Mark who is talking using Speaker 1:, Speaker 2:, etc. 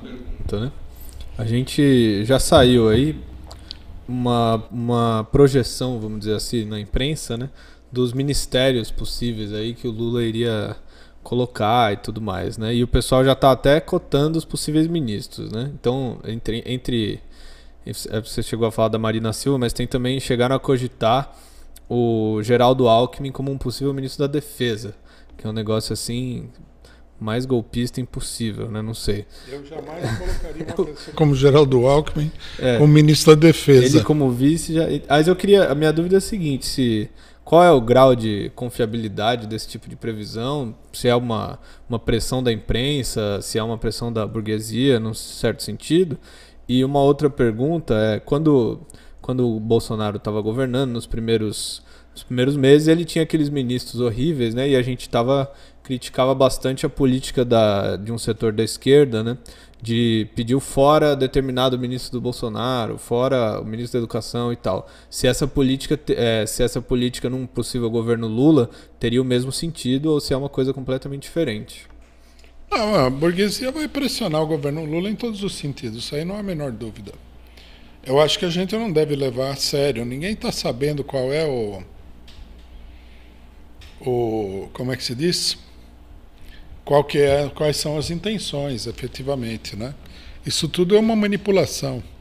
Speaker 1: pergunta, né? A gente já saiu aí uma, uma projeção, vamos dizer assim, na imprensa, né? Dos ministérios possíveis aí que o Lula iria colocar e tudo mais, né? E o pessoal já está até cotando os possíveis ministros, né? Então, entre, entre é, você chegou a falar da Marina Silva, mas tem também chegaram a cogitar o Geraldo Alckmin como um possível ministro da Defesa, que é um negócio assim mais golpista impossível, né? Não sei. Eu jamais colocaria uma pessoa como Geraldo Alckmin é, como ministro da Defesa. Ele como vice já. Mas eu queria. A minha dúvida é a seguinte: se qual é o grau de confiabilidade desse tipo de previsão? Se é uma, uma pressão da imprensa, se é uma pressão da burguesia, num certo sentido. E uma outra pergunta é quando quando o Bolsonaro estava governando nos primeiros, nos primeiros meses, ele tinha aqueles ministros horríveis, né? E a gente tava, criticava bastante a política da, de um setor da esquerda, né? De pediu fora determinado ministro do Bolsonaro, fora o ministro da Educação e tal. Se essa política, é, se essa política num possível governo Lula teria o mesmo sentido ou se é uma coisa completamente diferente. Não, a burguesia vai pressionar o governo Lula em todos os sentidos, isso aí não há a menor dúvida.
Speaker 2: Eu acho que a gente não deve levar a sério. Ninguém está sabendo qual é o, o. Como é que se diz? Qual que é, quais são as intenções, efetivamente. Né? Isso tudo é uma manipulação.